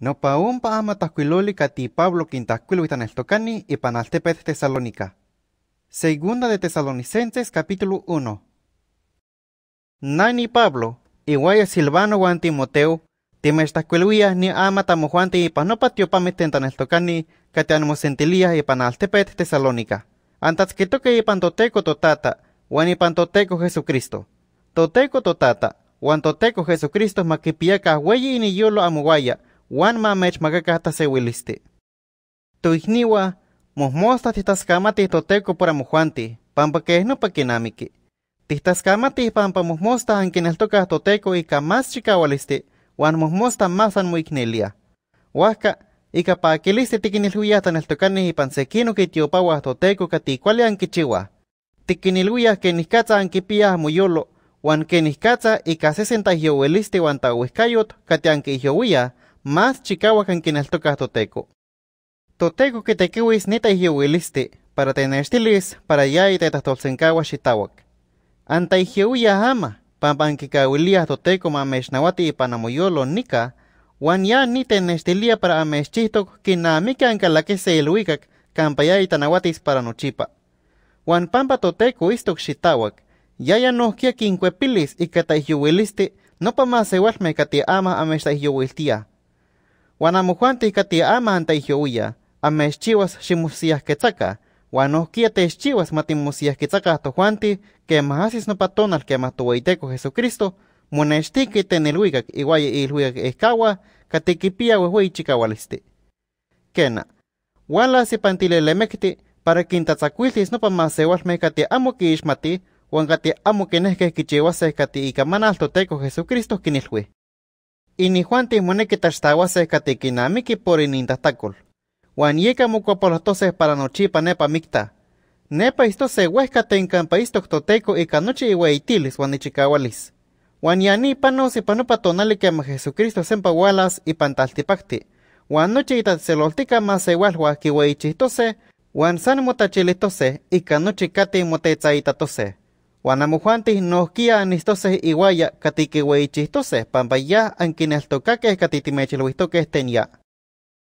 No pa pa pa' amatasquiluli cati Pablo quintascuilo Neltokani y panaltepet Tesalónica. Segunda de Tesalonicenses capítulo 1. Nani Pablo, iguaya Silvano guantimoteo, Timoteo, timestacuiluia ni amatamo meten y panopa kati cati sentilia y panaltepet Tesalónica. toque y pantoteco totata, guani y Jesucristo. Toteco totata, Juan toteco Jesucristo maquipiaca hueyi ni yolo guaya wan mamechmakakah tu Toihniwa, mohmostah tihtaskamah toteco para mojuantih, pampa keh nopa kinamiki. Tihtaskamati pampa mohmosta ankineltokah toteko ika mas waliste, wan mohmosta masan moiknelia. Huasca, ika pakilisti y taneltokani que sekino kitiopawah toteko katikuali ankichiwa. Tikinilhuya kenihkatza ankipiah muyolo, wan kenihkatza guanta sesentahyowelisti wan tahuiskayot katiankihyowiyah, más chicahuacan que toca toteco. Toteco que es neta este, para tener estilis para ya y shitawak. chitawak. Anta hiewia ama, pampan kikawilia toteco wati y panamoyolo nika, wan ya ni tenestilia para amexchitok kinamika se iluikak, campaya y tanawatis para nochipa. Wan pampa toteco istok shitawak, ya ya no kia y catahiwiliste, no pa más igual me ama Juan amujuante y katia ama antaihiuya, ames chivas shimusias quetzaca, Juan kia te chivas matimusias quetzaca to te que más no no patonal que más tuaiteco Jesucristo, monestiqui teniluigac iguaye iluigac escawa, katiquipia huehui chicawalisti. Kena, wala si pantilelemecti, para quintatzacuilis no me katia amo que ismati, Juan katia amo que kati y katia teko teco Jesucristo kinilwe. Inijuan timone quitaxtawa se que por Juan los toses para nochipa nepa micta. Nepa isto se huesca tenkampa istok y ica noche hueitilis, Juan ichicahualis. Juan Jesucristo sempa y pantaltipacti. Juan noche itatzeloltica más wan kihueichistose, Juan san motachilistose nos y guaya en quien el iguaya lo visto que katitimechiluistoques ya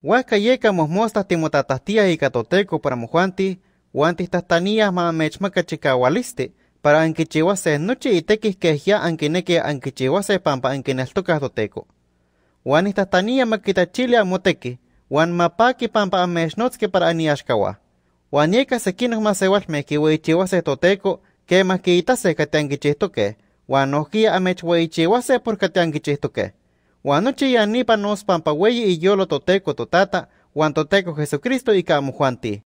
Huasca yeca mosmostas timotatastia y catoteco para mojuanti, huantis tastanías ma mechmacachicawalisti, para anquichihuase noche y tequis quejia anquineque anquichihuase pampa tocas doteco. Huanis tastanía a moteque, guan que pampa amechnotski para juan Huanieca sequinos masewalme kiweichihuase toteco, que más que dicho esto que Guanojía amechweichiwa se por que ni anipa nos pampaweyi y yo lo toteco totata, guan toteco Jesucristo y juanti.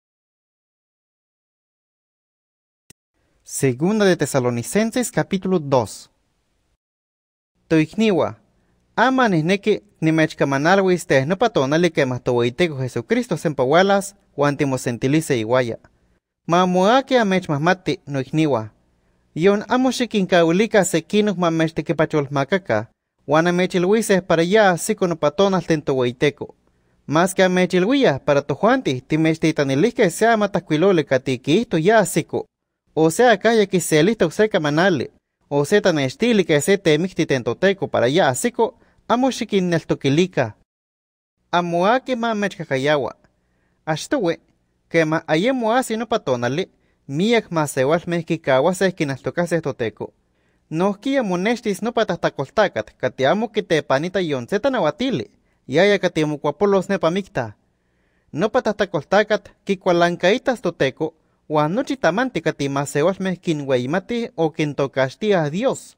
Segunda de Tesalonicenses capítulo 2. Toikniwa, ama nisneki patona le que mastoweiteco Jesucristo sempawalas, y iguaya mamate no igniwa. Yon amo kepachol makaka. Wana mechil amechilhuiseh para ya tento weiteko. Más que amechilhuiah para tojuanti timechtitanilihkeh se amatakuiloli ki ya siko. O sea kaya kiselihtok seka manale. o se tanechtili que se teco para ya siko amo mech ma mamechkakayawa. Axtowe, Quema, ayemo asino patonali, miak masewal mexikawas nos estoteco. Noski monestis no yon katiamo kitepanita yonceta nahuatili, yaya katiamo cuapolos nepamicta. No que kikualancaitas toteco, huan nochi tamanti katimasewal weimati o tocaste a Dios.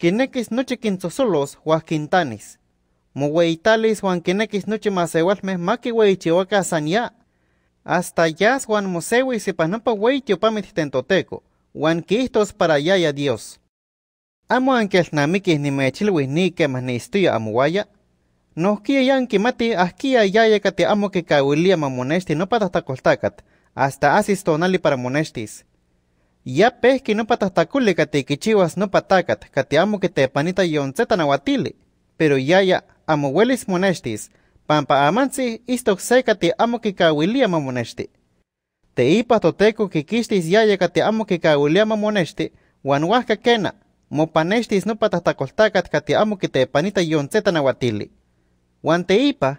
Quinekis nochi quintzosolos huan noche Moweitalis huan quinekis nochi masewal mexmakiweichiwaka sania. Hasta yas Juan Mosewi y panampa wey tiopamit tentoteco. Juan quistos para a Dios. Amo que namiki ni ni kemas ni istuya amuwaya. No kia yan ya ya que te amo que kawilia mamonesti no para Hasta asis tonali para monestis. Ya que no que te kichiwas no que te amo que te panita yontzeta nahuatili. Pero ya amo amuwelis monestis. Pampa amantzi istok seka ti amo kikawilia mamonesti. Te ipa toteko kikistis yaya ti amo kikawilia mamonesti, wan wahka kena, mopanestis nopa tahtakoltakat ka ti amo kitepanita yontzeta watili. Wan te ipa,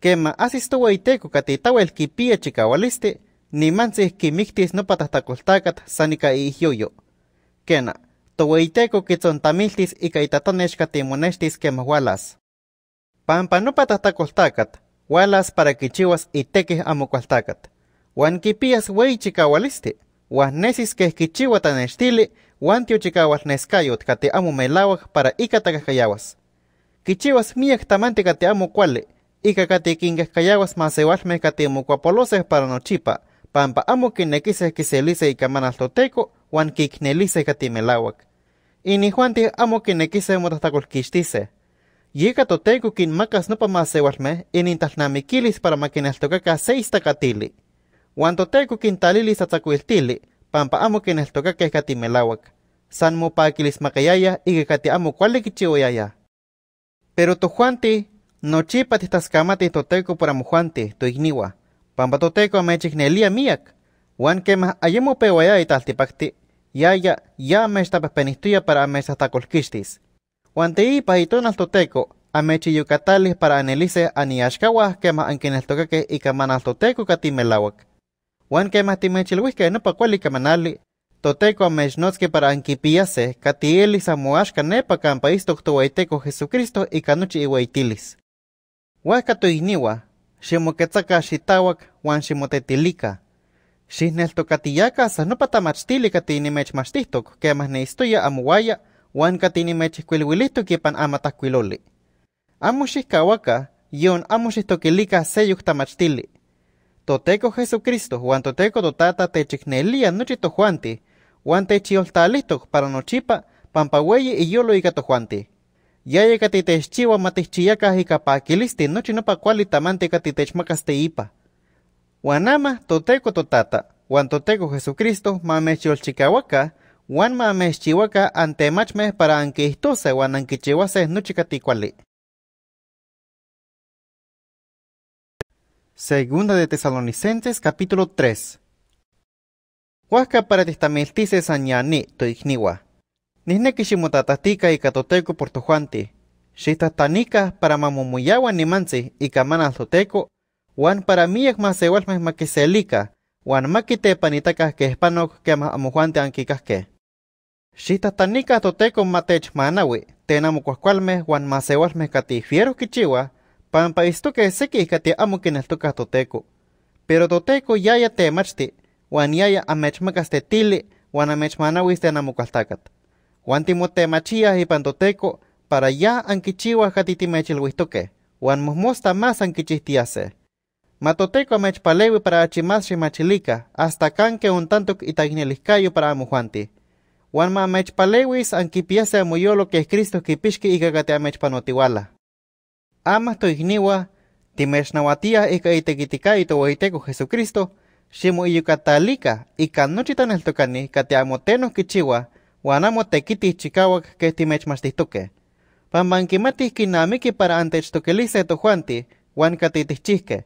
kema asistowa iteko ka ti tawel kipia ni nimantzih kimiktis nopa tahtakoltakat sanika ihyoyo. Kena, toweiteko kitzontamilis ika monestis kema walas. Pampa no coltacat, walas para quichiwas y teques amo cualtacat. Juan kipias wey chicawalisti, wan nesis que quichiwa estili, wan tio chicawas nescayot cate amo melawak para ica tacascayawas. Quichiwas miak tamante cate amo cuale, ica ma quingascayawas masewasme cate amo para para nochipa, pampa amo se kiselise y camanas toteco, Juan lise cate melawak. Y ni Juan amo quinequise kistise. Yeka toteco makas no pamasewarme, en intahnamiquilis para tokaka seis tacatili. Juan quien quintalilis atzacuiltili, pampa amo quineltocaca katimelawak, San makayaya macayaya y que amo cual Pero to no chipa tistascamati toteco para mo to igniwa. Pampa toteco elia miak. Juan kema ayemo pewaya y taltipacti. Yaya, ya me estaba penistuya para me Guanti pajito toteco, amechi yucatalis para anelice aniashkawas quema tocaque y toteco catimelawak. Juan quema timechilhuisque no pacuali camanali, toteco amechnotski para anquipiase, a samoashka nepa tuaiteco Jesucristo y canuchi iwaitilis. Huasca tuigniwa, shimo Wan huan ximotetilika. sanopata casa no que más quemas neistuya amuaya, wanka ama amatakuiloli. Amushis kawaka, yon amushis tokilika seyuk tamachtili. Toteco Jesucristo, Juan toteco totata techicnelia noche juante. Juan para nochipa, pampahueye y yolo igato tojuanti. ya y matichiyaka icapaquilisti noche no pacuali tamante catitechmacasteipa. ama, toteco totata, Juan toteco Jesucristo, chikawaka. Juan ante antemachmeh para anquihtose uan anquichiuaseh nochi katikuali. Segunda de Tesalonicenses capítulo 3. Huasca para testamiltice sanyani toigniwa. Nihneki ximotatatika y catoteco por tojuanti. tanica para ni nimansi y azoteco Juan para mi es maquiselika. Juan maquite panitacas que hispanoc que más amojuante anquicasque matech totecon wan wan masewas maseualmeh cati fieros pan pampa seki seki cati amo quineltocas toteco. Pero toteco yaya mach'ti, uan yaya amechmacas Wan uan amechmanauis timote machia y pan toteco, para ya kati cati timechilhuistoque, wan mosmosta mas Matoteko Matoteco amechpa'lewi para achimas machilica, hasta canque un tanto para amojuanti. Juan ma mechpalewis anquipiasa muyolo que Cristo y ika mechpanotiwala. Amas to igniwa, timechnahuatia ika itekitika itowaiteko Jesucristo, ximo iyukatalika tokani nochi taneltokani kateamoteno kichiwa, Juan amo tekiti chikawak que Pamban Pambankimatih kinamiki para antechtokelise tojuanti, Juan katitichihke.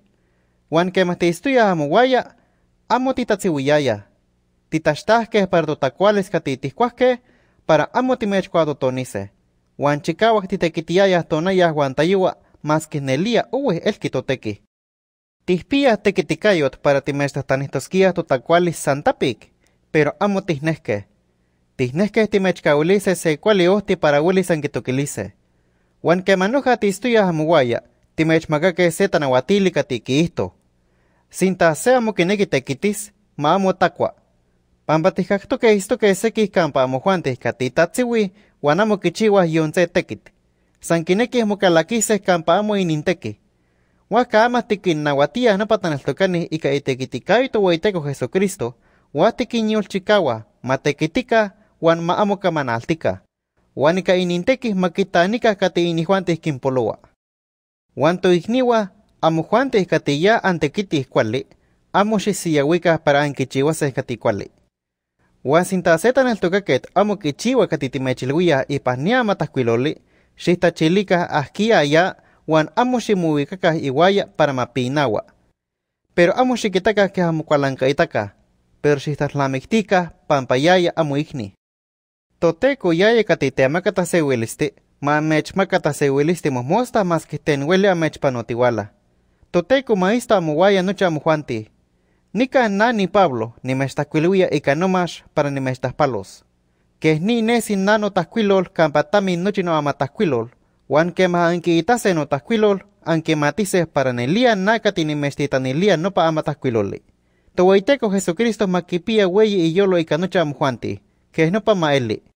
Juan kemahtistuya amo guaya, amo titatziwiyaya titaxtajkeh para totacuales cuasque para amo timechcuatotonice. Huan chicauac titekitiayah tonaya huan tayiwa mas quihnelia oueh elquitotequih. Tihpiah tequiticayot para timechtahtanihtosquiah totacuales santapic, pero amo tisnesque. Tihnehqueh timechcaulice se cuali para Juan anquitoquilice. Huan quemanoja tistuyah amuaya, timechmacaque se tanahuatili catiquiihto. Sinta sea amo ma amo Pampa se toquesequis campa mojuantes catitahtziwi uan guanamo kichiwa yonce tequit. San kinequis se campa amo na Huaca amas tocani y tanaltocanih ica itequiticayo Jesucristo, hua matekitika matequitica, uan kamanaltika amo camanaltica. Uan ica maquita maquitanicas cati inijuantes quimpoloa. Uan igniwa, amo juantes cati ya antequitis cuali, amo para Huasintaseta ta el Tukaket, amo kichiwa katitimechiluia y pasniama matasquiloli, shista chilika asquia ya, wan amo ximuicacas para mapinawa. Pero amo xiquitacas que amo pero xistas lamicticas, pampayaya amo igni. Toteco yaya amakata catasewilisti, ma sewilisti mo mosta más que tenuele a mechpanotiwala. Toteco maista amo guaya nocha amo ni na ni Pablo, ni me estacuiluya y canomas para ni me palos. Que ni ne sin nano Tasquilol campatami noche no ama tasquilol Juan que ma se itase no Tasquilol, Anke matices para nelia ti ni mestita no pa ama tascuilole. Jesucristo maquipia güey y yolo y canocha amjuanti, que es no pa maeli.